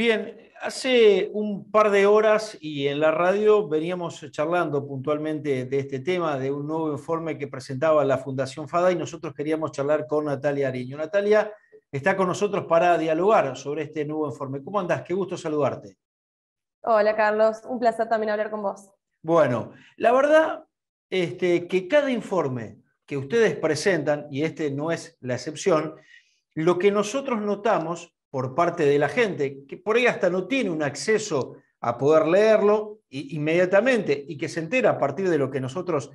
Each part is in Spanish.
Bien, hace un par de horas y en la radio veníamos charlando puntualmente de este tema, de un nuevo informe que presentaba la Fundación FADA y nosotros queríamos charlar con Natalia Ariño. Natalia está con nosotros para dialogar sobre este nuevo informe. ¿Cómo andás? Qué gusto saludarte. Hola Carlos, un placer también hablar con vos. Bueno, la verdad este, que cada informe que ustedes presentan, y este no es la excepción, lo que nosotros notamos por parte de la gente, que por ahí hasta no tiene un acceso a poder leerlo inmediatamente y que se entera a partir de lo que nosotros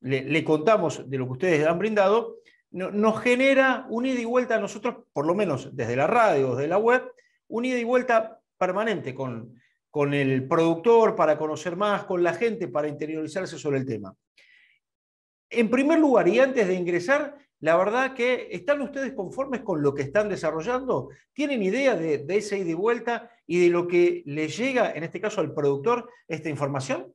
le, contamos, de lo que ustedes han brindado, nos genera un ida y vuelta a nosotros, por lo menos desde la radio, desde la web, un ida y vuelta permanente con, con el productor para conocer más, con la gente para interiorizarse sobre el tema. En primer lugar, y antes de ingresar, la verdad que están ustedes conformes con lo que están desarrollando, tienen idea de, de ese ida y vuelta y de lo que le llega, en este caso al productor, esta información.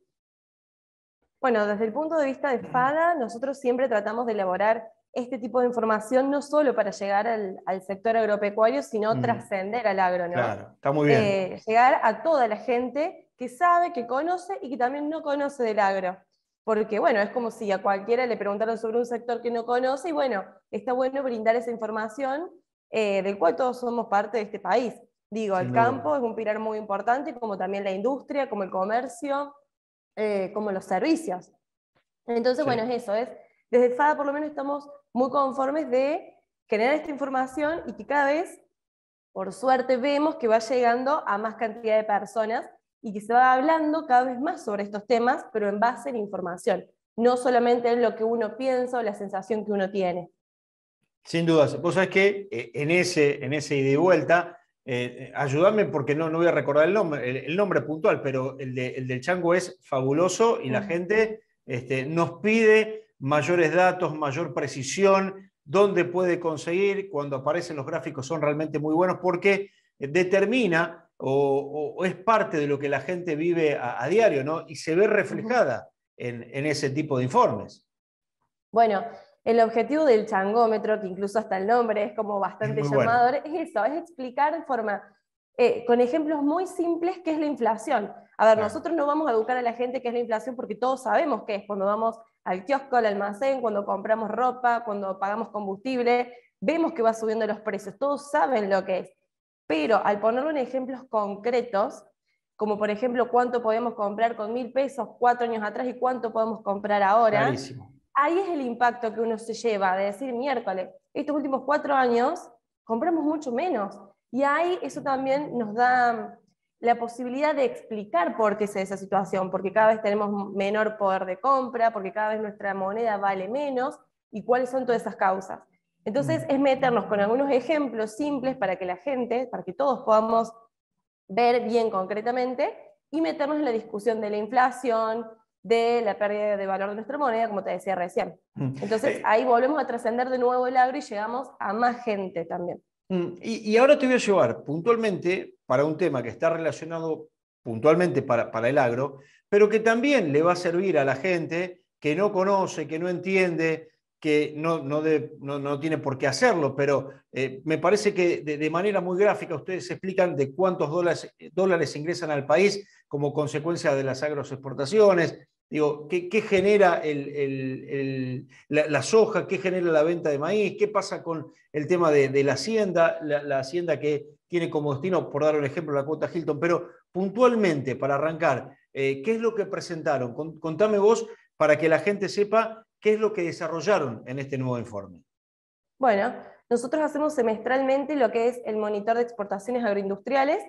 Bueno, desde el punto de vista de FADA, nosotros siempre tratamos de elaborar este tipo de información no solo para llegar al, sector agropecuario, sino mm. trascender al agro, Claro, está muy bien. Eh, llegar a toda la gente que sabe, que conoce y que también no conoce del agro porque bueno, es como si a cualquiera le preguntaran sobre un sector que no conoce y bueno, está bueno brindar esa información eh, del cual todos somos parte de este país. Digo, el campo es un pilar muy importante, como también la industria, como el comercio, eh, como los servicios. Entonces, bueno, es eso, es, desde FADA por lo menos estamos muy conformes de generar esta información y que cada vez, por suerte, vemos que va llegando a más cantidad de personas y que se va hablando cada vez más sobre estos temas, pero en base a la información, no solamente en lo que uno piensa o la sensación que uno tiene. Sin duda, Vos sabés que eh, en, ese, en ese ida y vuelta, eh, eh, ayúdame porque no, no voy a recordar el nombre, nombre puntual, pero el, del chango es fabuloso y la mm. gente este, nos pide mayores datos, mayor precisión, dónde puede conseguir, cuando aparecen los gráficos son realmente muy buenos porque determina o, es parte de lo que la gente vive a, diario, ¿no? Y se ve reflejada en, ese tipo de informes. Bueno, el objetivo del changómetro, que incluso hasta el nombre es como bastante llamador, es eso, explicar de forma, eh, con ejemplos muy simples, qué es la inflación. A ver, nosotros no vamos a educar a la gente qué es la inflación porque todos sabemos qué es cuando vamos al kiosco, al almacén, cuando compramos ropa, cuando pagamos combustible, vemos que va subiendo los precios, todos saben lo que es pero al ponerlo en ejemplos concretos, como por ejemplo cuánto podemos comprar con mil pesos cuatro años atrás y cuánto podemos comprar ahora, ahí es el impacto que uno se lleva de decir miércoles, estos últimos cuatro años compramos mucho menos. Y ahí eso también nos da la posibilidad de explicar por qué es esa situación, porque cada vez tenemos menor poder de compra, porque cada vez nuestra moneda vale menos y cuáles son todas esas causas. Entonces mm. es meternos con algunos ejemplos simples para que la gente, para que todos podamos ver bien concretamente y meternos en la discusión de la inflación, de la pérdida de valor de nuestra moneda, como te decía recién. Mm. Entonces eh, ahí volvemos a trascender de nuevo el agro y llegamos a más gente también. Mm, y, ahora te voy a llevar puntualmente para un tema que está relacionado puntualmente para, para el agro, pero que también le va a servir a la gente que no conoce, que no entiende, que no, no, tiene por qué hacerlo, pero eh, me parece que de, manera muy gráfica ustedes explican de cuántos dólares, eh, dólares ingresan al país como consecuencia de las agroexportaciones, Digo, ¿qué, genera el, la, soja? ¿Qué genera la venta de maíz? ¿Qué pasa con el tema de, la hacienda? La, hacienda que tiene como destino, por dar un ejemplo, la cuota Hilton. Pero puntualmente, para arrancar, eh, ¿qué es lo que presentaron? contame vos para que la gente sepa ¿Qué es lo que desarrollaron en este nuevo informe? Bueno, nosotros hacemos semestralmente lo que es el monitor de exportaciones agroindustriales,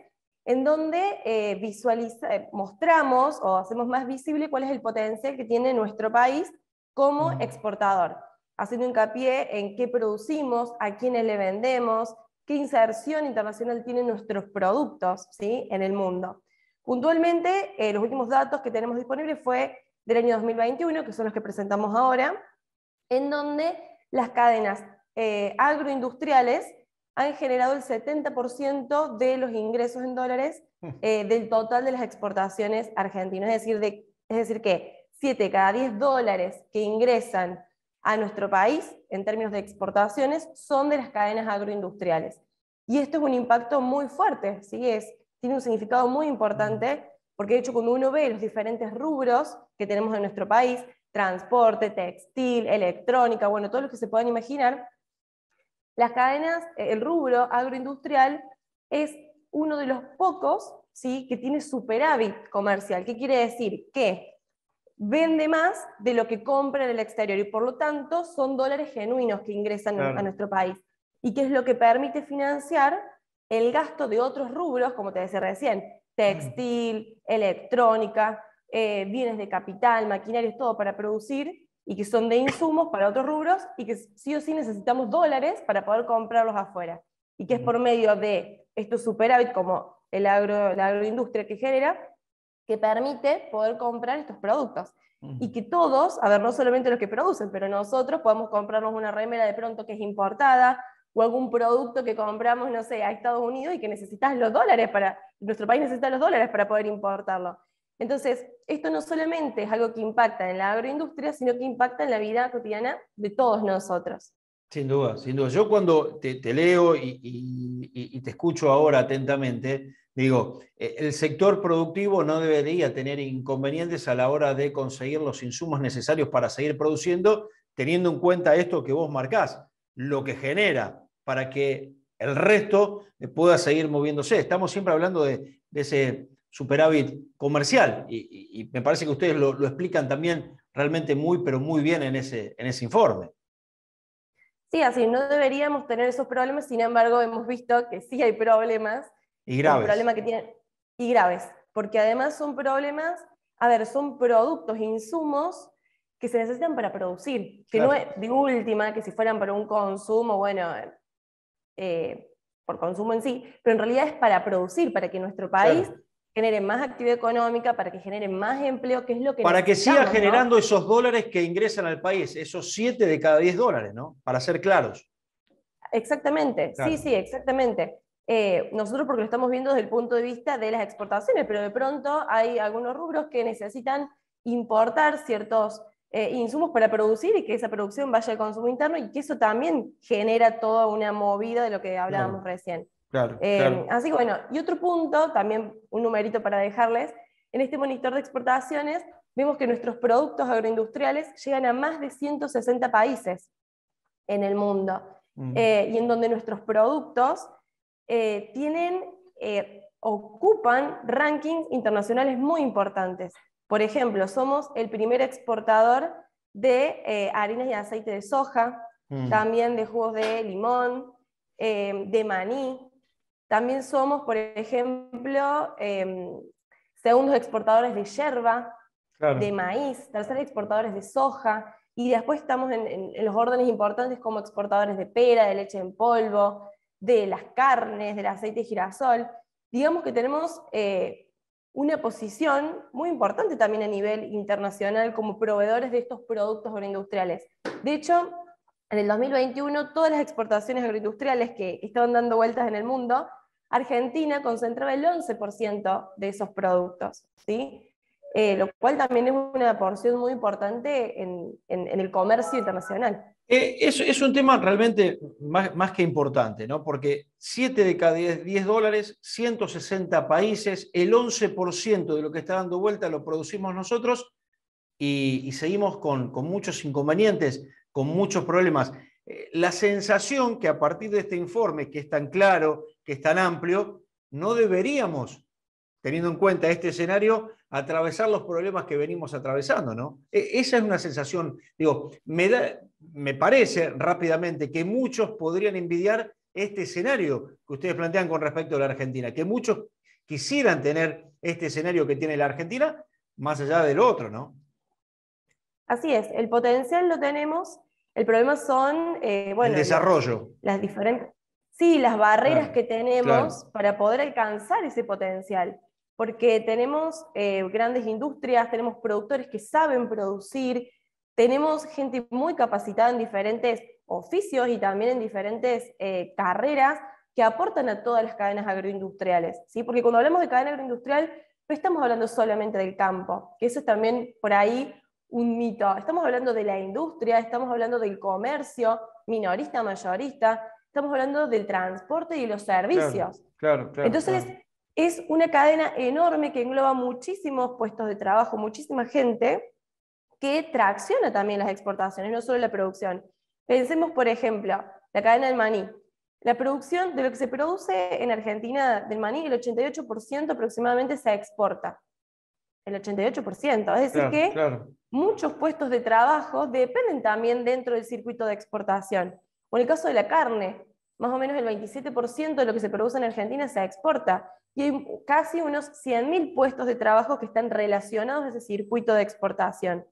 en donde eh, eh, mostramos o hacemos más visible cuál es el potencial que tiene nuestro país como exportador, haciendo hincapié en qué producimos, a quiénes le vendemos, qué inserción internacional tienen nuestros productos ¿sí? en el mundo. Puntualmente, eh, los últimos datos que tenemos disponibles fue del año 2021, que son los que presentamos ahora, en donde las cadenas eh, agroindustriales han generado el 70% de los ingresos en dólares eh, del total de las exportaciones argentinas. Es decir, es decir, que 7 cada 10 dólares que ingresan a nuestro país en términos de exportaciones son de las cadenas agroindustriales. Y esto es un impacto muy fuerte, ¿sí? es, tiene un significado muy importante mm. Porque de hecho, cuando uno ve los diferentes rubros que tenemos en nuestro país, transporte, textil, electrónica, bueno, todo lo que se puedan imaginar, las cadenas, eh, el rubro agroindustrial es uno de los pocos ¿sí? que tiene superávit comercial. ¿Qué quiere decir? Que vende más de lo que compra en el exterior y por lo tanto son dólares genuinos que ingresan a nuestro país y que es lo que permite financiar el gasto de otros rubros, como te decía recién, textil, electrónica, eh, bienes de capital, maquinarios, todo para producir y que son de insumos para otros rubros y que sí o sí necesitamos dólares para poder comprarlos afuera. Y que es por medio de estos superávit como el la agroindustria que genera, que permite poder comprar estos productos. Y que todos, a ver, no solamente los que producen, pero nosotros podemos comprarnos una remera de pronto que es importada, o algún producto que compramos, no sé, a Estados Unidos y que necesitas los dólares para, nuestro país necesita los dólares para poder importarlo. Entonces, esto no solamente es algo que impacta en la agroindustria, sino que impacta en la vida cotidiana de todos nosotros. Sin duda, sin duda. Yo cuando te, leo y, y, te escucho ahora atentamente, digo, eh, el sector productivo no debería tener inconvenientes a la hora de conseguir los insumos necesarios para seguir produciendo, teniendo en cuenta esto que vos marcás, lo que genera para que el resto pueda seguir moviéndose. Estamos siempre hablando de, ese superávit comercial y, me parece que ustedes lo, explican también realmente muy, pero muy bien en ese, en ese informe. Sí, así no deberíamos tener esos problemas, sin embargo hemos visto que sí hay problemas. Y graves. Problema que y graves, porque además son problemas, a ver, son productos, insumos que se necesitan para producir, que no es de última, que si fueran para un consumo, bueno, eh, por consumo en sí, pero en realidad es para producir, para que nuestro país genere más actividad económica, para que genere más empleo, que es lo que... Para que siga generando esos dólares que ingresan al país, esos 7 de cada 10 dólares, ¿no? Para ser claros. Exactamente, sí, sí, exactamente. Eh, nosotros porque lo estamos viendo desde el punto de vista de las exportaciones, pero de pronto hay algunos rubros que necesitan importar ciertos eh, insumos para producir y que esa producción vaya al consumo interno y que eso también genera toda una movida de lo que hablábamos recién. Eh, claro, Así que bueno, y otro punto, también un numerito para dejarles, en este monitor de exportaciones vemos que nuestros productos agroindustriales llegan a más de 160 países en el mundo mm. eh, y en donde nuestros productos tienen, ocupan rankings internacionales muy importantes. Por ejemplo, somos el primer exportador de eh, harinas y aceite de soja, mm. también de jugos de limón, eh, de maní. También somos, por ejemplo, em, segundos exportadores de yerba, de maíz, terceros exportadores de soja, y después estamos en, los órdenes importantes como exportadores de pera, de leche en polvo, de las carnes, del aceite de girasol. Digamos que tenemos eh, una posición muy importante también a nivel internacional como proveedores de estos productos agroindustriales. De hecho, en el 2021, todas las exportaciones agroindustriales que estaban dando vueltas en el mundo, Argentina concentraba el 11% de esos productos. ¿sí? Eh, lo cual también es una porción muy importante en, el comercio internacional. Eh, es, un tema realmente más, que importante, ¿no? porque 7 de cada 10, dólares, 160 países, el 11% de lo que está dando vuelta lo producimos nosotros y, seguimos con, muchos inconvenientes, con muchos problemas. Eh, la sensación que a partir de este informe, que es tan claro, que es tan amplio, no deberíamos, teniendo en cuenta este escenario, atravesar los problemas que venimos atravesando, ¿no? E, esa es una sensación, digo, me, da, me parece rápidamente que muchos podrían envidiar este escenario que ustedes plantean con respecto a la Argentina, que muchos quisieran tener este escenario que tiene la Argentina, más allá del otro, ¿no? Así es, el potencial lo tenemos, el problema son, eh, bueno, el desarrollo. Las, diferentes, sí, las barreras que tenemos para poder alcanzar ese potencial porque tenemos eh, grandes industrias, tenemos productores que saben producir, tenemos gente muy capacitada en diferentes oficios y también en diferentes eh, carreras que aportan a todas las cadenas agroindustriales, ¿sí? Porque cuando hablamos de cadena agroindustrial, no estamos hablando solamente del campo, que eso es también por ahí un mito. Estamos hablando de la industria, estamos hablando del comercio, minorista, mayorista, estamos hablando del transporte y los servicios. Claro, Entonces, es una cadena enorme que engloba muchísimos puestos de trabajo, muchísima gente que tracciona también las exportaciones, no solo la producción. Pensemos, por ejemplo, la cadena del maní. La producción de lo que se produce en Argentina del maní, el 88% aproximadamente se exporta. El 88%. Es decir que muchos puestos de trabajo dependen también dentro del circuito de exportación. en el caso de la carne, más o menos el 27% de lo que se produce en Argentina se exporta y hay casi unos 100.000 puestos de trabajo que están relacionados a ese circuito de exportación.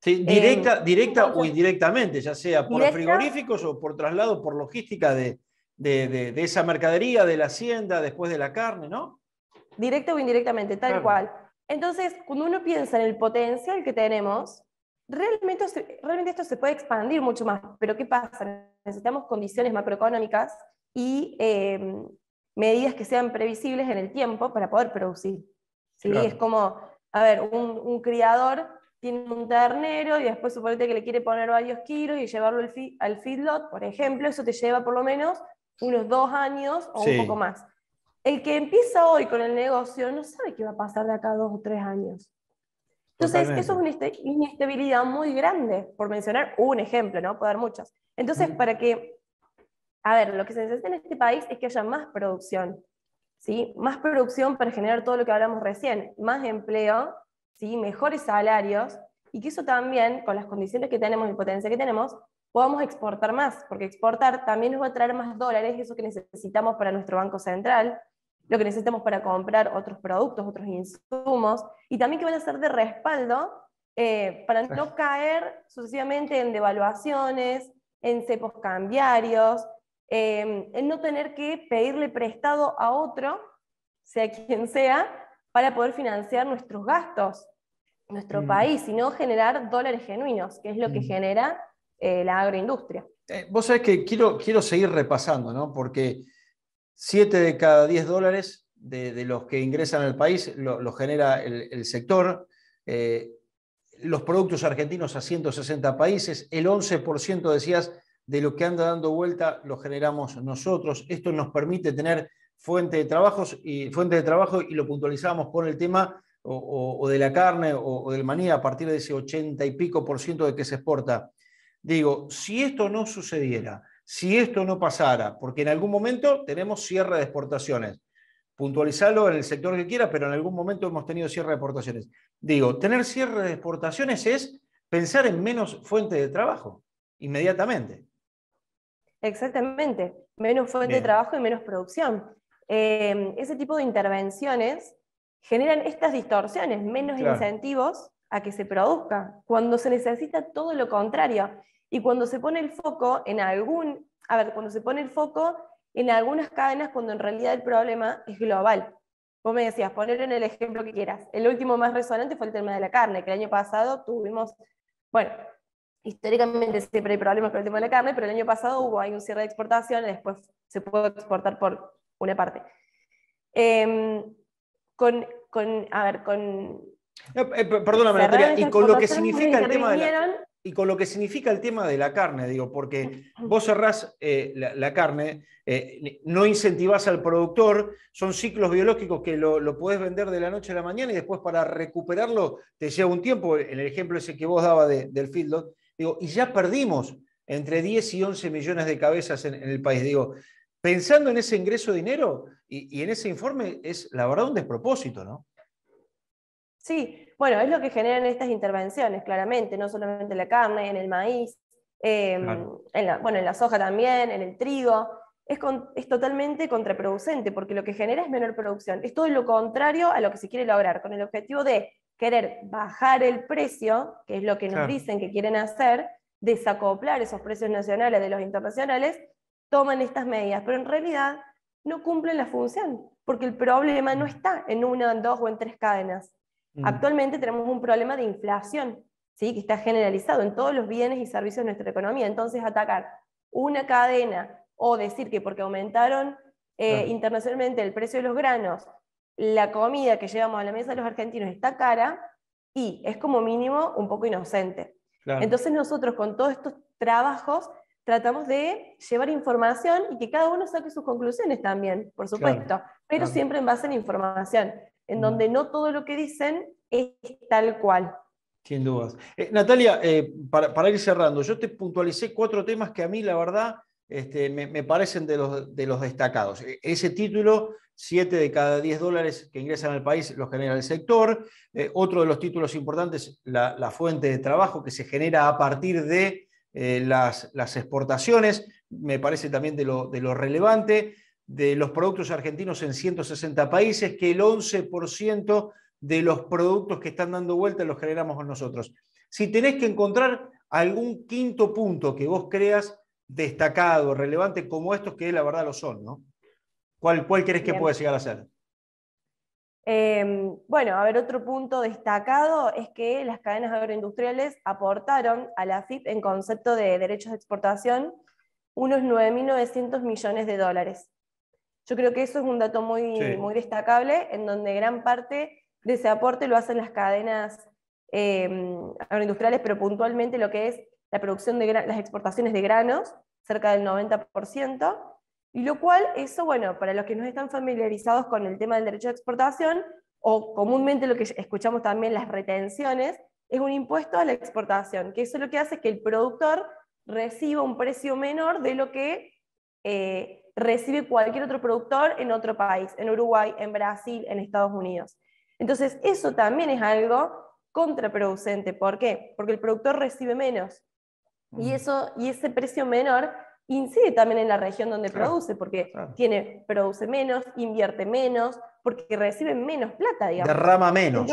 Sí, em, directa, directa o indirectamente, ya sea por frigoríficos o por traslado, por logística de, esa mercadería, de la hacienda, después de la carne, ¿no? Directa o indirectamente, tal cual. Entonces, cuando uno piensa en el potencial que tenemos, realmente, realmente esto se puede expandir mucho más, pero ¿qué pasa? Necesitamos condiciones macroeconómicas y em, medidas que sean previsibles en el tiempo para poder producir. ¿sí? Es como, a ver, un, criador tiene un ternero y después suponete que le quiere poner varios kilos y llevarlo al, feedlot, por ejemplo, eso te lleva por lo menos unos dos años o un poco más. El que empieza hoy con el negocio no sabe qué va a pasar de acá dos o tres años. Entonces, eso es una inestabilidad muy grande, por mencionar un ejemplo, ¿no? Poder muchos. Entonces, para que a ver, lo que se necesita en este país es que haya más producción, ¿sí? Más producción para generar todo lo que hablamos recién, más empleo, ¿sí? Mejores salarios, y que eso también, con las condiciones que tenemos y potencia que tenemos, podamos exportar más, porque exportar también nos va a traer más dólares, eso que necesitamos para nuestro Banco Central, lo que necesitamos para comprar otros productos, otros insumos, y también que van a ser de respaldo eh, para no caer sucesivamente en devaluaciones, en cepos cambiarios, eh, no tener que pedirle prestado a otro, sea quien sea, para poder financiar nuestros gastos, nuestro mm. país, sino generar dólares genuinos, que es lo que mm. genera eh, la agroindustria. Eh, vos sabés que quiero, quiero seguir repasando, ¿no? Porque 7 de cada 10 dólares de, los que ingresan al país los lo genera el, el sector. Eh, los productos argentinos a 160 países, el 11% decías de lo que anda dando vuelta lo generamos nosotros. Esto nos permite tener fuente de, trabajos y, de trabajo y lo puntualizamos con el tema o, de la carne o, del maní a partir de ese 80 y pico por ciento de que se exporta. Digo, si esto no sucediera, si esto no pasara, porque en algún momento tenemos cierre de exportaciones, puntualizarlo en el sector que quiera, pero en algún momento hemos tenido cierre de exportaciones. Digo, tener cierre de exportaciones es pensar en menos fuente de trabajo inmediatamente. Exactamente, menos fuente de trabajo y menos producción. Eh, ese tipo de intervenciones generan estas distorsiones, menos incentivos a que se produzca, cuando se necesita todo lo contrario. Y cuando se pone el foco en algún, a ver, cuando se pone el foco en algunas cadenas, cuando en realidad el problema es global. Vos me decías, poner en el ejemplo que quieras. El último más resonante fue el tema de la carne, que el año pasado tuvimos, bueno, históricamente siempre hay problemas con el tema de la carne, pero el año pasado hubo hay un cierre de exportación y después se puede exportar por una parte. Em, con, a ver, con... Eh, perdóname, y con lo que significa el tema de la, y con lo que significa el tema de la carne, digo, porque vos cerrás eh, la, carne, eh, no incentivás al productor, son ciclos biológicos que lo, lo, vender de la noche a la mañana y después para recuperarlo te lleva un tiempo, en el ejemplo ese que vos daba del feedlot, y ya perdimos entre 10 y 11 millones de cabezas en, el país. Digo, pensando en ese ingreso de dinero y, en ese informe, es la verdad un despropósito, ¿no? Sí, bueno, es lo que generan estas intervenciones, claramente, no solamente en la carne, en el maíz, em, la, bueno, en la soja también, en el trigo. Es, es, totalmente contraproducente porque lo que genera es menor producción. Es todo lo contrario a lo que se quiere lograr, con el objetivo de querer bajar el precio, que es lo que nos dicen que quieren hacer, desacoplar esos precios nacionales de los internacionales, toman estas medidas, pero en realidad no cumplen la función, porque el problema no mm. está en una, en dos o en tres cadenas. Mm. Actualmente tenemos un problema de inflación, ¿sí? que está generalizado en todos los bienes y servicios de nuestra economía. Entonces, atacar una cadena o decir que porque aumentaron eh, internacionalmente el precio de los granos, la comida que llevamos a la mesa de los argentinos está cara y es como mínimo un poco inocente. Entonces nosotros con todos estos trabajos tratamos de llevar información y que cada uno saque sus conclusiones también, por supuesto, pero siempre en base a la información, en mm. donde no todo lo que dicen es tal cual. Sin dudas. Eh, Natalia, eh, para, para, ir cerrando, yo te puntualicé cuatro temas que a mí, la verdad, este, me, parecen de los, destacados. E, ese título, 7 de cada 10 dólares que ingresan al país los genera el sector. Eh, otro de los títulos importantes, la, fuente de trabajo que se genera a partir de eh, las, exportaciones, me parece también de lo, de lo relevante, de los productos argentinos en 160 países, que el 11% de los productos que están dando vuelta los generamos nosotros. Si tenés que encontrar algún quinto punto que vos creas destacado, relevante como estos que la verdad lo son, ¿no? ¿Cuál, cuál crees que puede llegar a ser? Em, bueno, a ver, otro punto destacado es que las cadenas agroindustriales aportaron a la FIP en concepto de derechos de exportación unos 9.900 millones de dólares. Yo creo que eso es un dato muy, muy destacable, en donde gran parte de ese aporte lo hacen las cadenas em, agroindustriales, pero puntualmente lo que es la producción de las exportaciones de granos, cerca del 90%, y lo cual, eso, bueno, para los que no están familiarizados con el tema del derecho de exportación, o comúnmente lo que escuchamos también las retenciones, es un impuesto a la exportación, que eso lo que hace es que el productor reciba un precio menor de lo que eh, recibe cualquier otro productor en otro país, en Uruguay, en Brasil, en Estados Unidos. Entonces, eso también es algo contraproducente. ¿Por qué? Porque el productor recibe menos. Y, eso, y ese precio menor incide también en la región donde produce, porque tiene, produce menos, invierte menos, porque recibe menos plata, digamos. Derrama menos.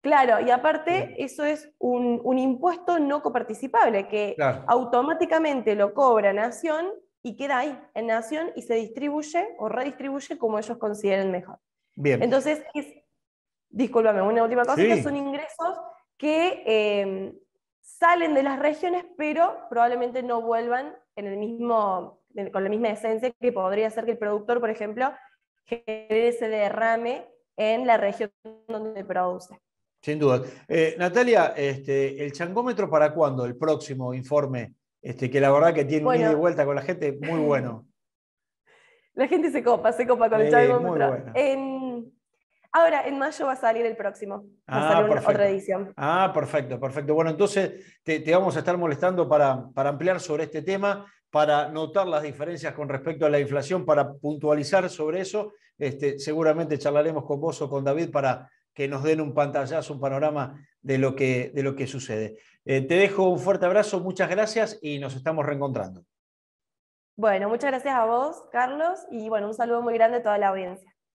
claro, y aparte eso es un, impuesto no coparticipable, que automáticamente lo cobra Nación y queda ahí, en Nación, y se distribuye o redistribuye como ellos consideren mejor. Bien. Entonces, es, discúlpame, una última cosa, son ingresos que eh, salen de las regiones, pero probablemente no vuelvan en el mismo, con la misma esencia que podría ser que el productor, por ejemplo, genere ese derrame en la región donde produce. Sin duda. Eh, Natalia, este, ¿el changómetro para cuándo? El próximo informe, este, que la verdad que tiene de vuelta con la gente, muy bueno. La gente se copa, se copa con el changómetro. Muy bueno. Ahora, en mayo va a salir el próximo. Va ah, a salir otra edición. Ah, perfecto, perfecto. Bueno, entonces te, vamos a estar molestando para, para, ampliar sobre este tema, para notar las diferencias con respecto a la inflación, para puntualizar sobre eso. Este, seguramente charlaremos con vos o con David para que nos den un pantallazo, un panorama de lo que, de lo que sucede. Eh, te dejo un fuerte abrazo, muchas gracias y nos estamos reencontrando. Bueno, muchas gracias a vos, Carlos, y bueno, un saludo muy grande a toda la audiencia.